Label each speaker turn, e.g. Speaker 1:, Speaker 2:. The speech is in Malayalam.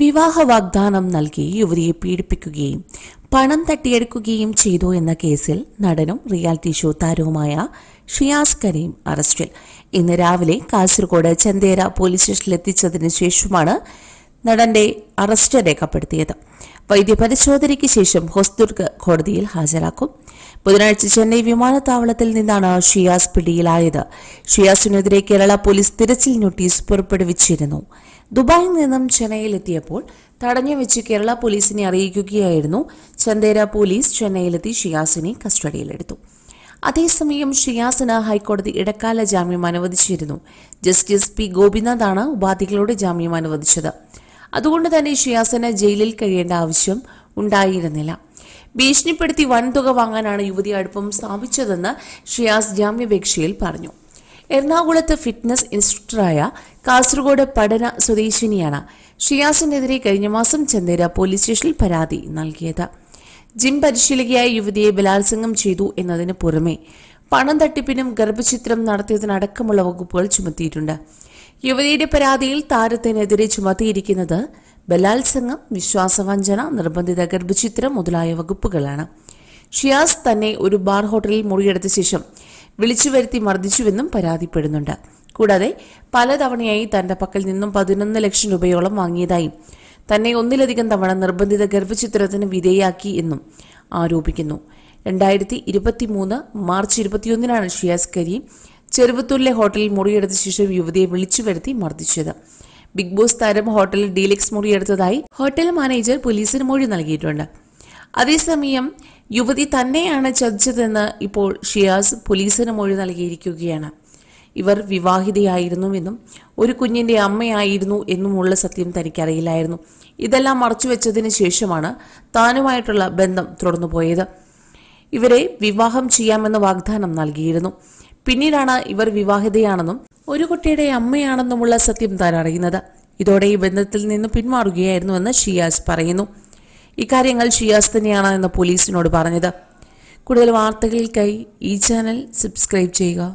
Speaker 1: വിവാഹ വാഗ്ദാനം നൽകി യുവതിയെ പീഡിപ്പിക്കുകയും പണം തട്ടിയെടുക്കുകയും ചെയ്തു എന്ന കേസിൽ നടനും റിയാലിറ്റി ഷോ താരവുമായ ഷിയാസ് കരീം അറസ്റ്റിൽ ഇന്ന് രാവിലെ കാസർഗോഡ് ചന്തേര പോലീസ് സ്റ്റേഷനിലെത്തിച്ചതിന് ശേഷമാണ് നടന്റെ അറസ്റ്റ് രേഖപ്പെടുത്തിയത് വൈദ്യപരിശോധനയ്ക്ക് ശേഷം ഹൊസ്ദുർഗ് കോടതിയിൽ ഹാജരാക്കും ബുധനാഴ്ച ചെന്നൈ വിമാനത്താവളത്തിൽ നിന്നാണ് ഷിയാസ് പിടിയിലായത് ഷിയാസിനെതിരെ കേരള പോലീസ് തിരച്ചിൽ നോട്ടീസ് പുറപ്പെടുവിച്ചിരുന്നു ദുബായിൽ നിന്നും ചെന്നൈയിലെത്തിയപ്പോൾ തടഞ്ഞുവെച്ച് കേരള പോലീസിനെ അറിയിക്കുകയായിരുന്നു ചന്ദേര പോലീസ് ചെന്നൈയിലെത്തി ഷിയാസിനെ കസ്റ്റഡിയിലെടുത്തു അതേസമയം ഷിയാസിന് ഹൈക്കോടതി ഇടക്കാല ജാമ്യം അനുവദിച്ചിരുന്നു ജസ്റ്റിസ് പി ഗോപിനാഥാണ് ഉപാധികളോട് ജാമ്യം അനുവദിച്ചത് അതുകൊണ്ട് തന്നെ ഷിയാസന ജയിലിൽ കഴിയേണ്ട ആവശ്യം ഉണ്ടായിരുന്നില്ല ഭീഷണിപ്പെടുത്തി വൻതുക വാങ്ങാനാണ് യുവതി അടുപ്പം സ്ഥാപിച്ചതെന്ന് ഷിയാസ് ജാമ്യപേക്ഷയിൽ പറഞ്ഞു എറണാകുളത്ത് ഫിറ്റ്നസ് ഇൻസ്ട്രക്ടറായ കാസർഗോഡ് പഠന സ്വദേശിനിയാണ് ഷിയാസിനെതിരെ കഴിഞ്ഞ മാസം ചന്ദേര പോലീസ് സ്റ്റേഷനിൽ പരാതി നൽകിയത് ജിം പരിശീലകയായ യുവതിയെ ബലാത്സംഗം ചെയ്തു എന്നതിന് പുറമെ പണം തട്ടിപ്പിനും ഗർഭചിത്രം നടത്തിയതിനടക്കമുള്ള വകുപ്പുകൾ ചുമത്തിയിട്ടുണ്ട് യുവതിയുടെ പരാതിയിൽ താരത്തിനെതിരെ ചുമത്തിയിരിക്കുന്നത് ബലാത്സംഗം വിശ്വാസവഞ്ചന നിർബന്ധിത ഗർഭചിത്രം മുതലായ വകുപ്പുകളാണ് ഷിയാസ് തന്നെ ഒരു ബാർ ഹോട്ടലിൽ മുറിയെടുത്ത ശേഷം വിളിച്ചു വരുത്തി മർദ്ദിച്ചുവെന്നും പരാതിപ്പെടുന്നുണ്ട് കൂടാതെ പലതവണയായി തന്റെ പക്കൽ നിന്നും പതിനൊന്ന് ലക്ഷം രൂപയോളം വാങ്ങിയതായും തന്നെ ഒന്നിലധികം തവണ നിർബന്ധിത ഗർഭചിത്രത്തിന് വിധേയാക്കി എന്നും ആരോപിക്കുന്നു രണ്ടായിരത്തി ഇരുപത്തി മൂന്ന് മാർച്ച് ഇരുപത്തിയൊന്നിനാണ് ഷിയാസ് കരീം ചെറുവത്തൂരിലെ ഹോട്ടലിൽ മുറിയെടുത്ത ശേഷം യുവതിയെ വിളിച്ചു വരുത്തി മർദ്ദിച്ചത് ബിഗ് ബോസ് താരം ഹോട്ടലിൽ ഡീലക്സ് മുറിയെടുത്തതായി ഹോട്ടൽ മാനേജർ പോലീസിന് മൊഴി നൽകിയിട്ടുണ്ട് അതേസമയം യുവതി തന്നെയാണ് ചതിച്ചതെന്ന് ഇപ്പോൾ ഷിയാസ് പോലീസിന് മൊഴി നൽകിയിരിക്കുകയാണ് ഇവർ വിവാഹിതയായിരുന്നുവെന്നും ഒരു കുഞ്ഞിന്റെ അമ്മയായിരുന്നു എന്നുമുള്ള സത്യം തനിക്കറിയില്ലായിരുന്നു ഇതെല്ലാം മറച്ചുവെച്ചതിന് ശേഷമാണ് താനുമായിട്ടുള്ള ബന്ധം തുടർന്നു പോയത് ഇവരെ വിവാഹം ചെയ്യാമെന്ന് വാഗ്ദാനം നൽകിയിരുന്നു പിന്നീടാണ് ഇവർ വിവാഹിതയാണെന്നും ഒരു കുട്ടിയുടെ അമ്മയാണെന്നുമുള്ള സത്യം താൻ അറിയുന്നത് ഇതോടെ ഈ ബന്ധത്തിൽ നിന്ന് പിന്മാറുകയായിരുന്നുവെന്ന് ഷിയാസ് പറയുന്നു ഇക്കാര്യങ്ങൾ ഷിയാസ് തന്നെയാണ് എന്ന് പോലീസിനോട് പറഞ്ഞത് കൂടുതൽ വാർത്തകൾക്കായി ഈ ചാനൽ സബ്സ്ക്രൈബ് ചെയ്യുക